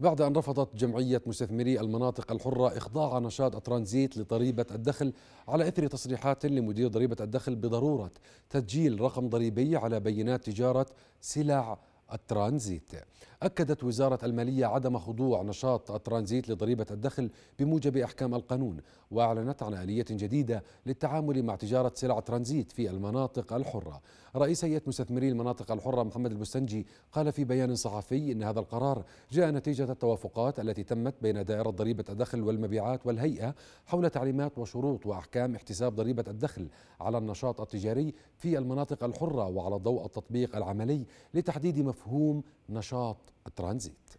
بعد أن رفضت جمعية مستثمري المناطق الحرة إخضاع نشاط الترانزيت لضريبة الدخل على إثر تصريحات لمدير ضريبة الدخل بضرورة تسجيل رقم ضريبي على بيانات تجارة سلع الترانزيت أكدت وزارة المالية عدم خضوع نشاط الترانزيت لضريبة الدخل بموجب أحكام القانون وأعلنت عن آلية جديدة للتعامل مع تجارة سلع ترانزيت في المناطق الحرة رئيس هيئة مستثمري المناطق الحرة محمد البستنجي قال في بيان صحفي إن هذا القرار جاء نتيجة التوافقات التي تمت بين دائرة ضريبة الدخل والمبيعات والهيئة حول تعليمات وشروط وأحكام احتساب ضريبة الدخل على النشاط التجاري في المناطق الحرة وعلى ضوء التطبيق العملي لتحديد مفهوم مفهوم نشاط الترانزيت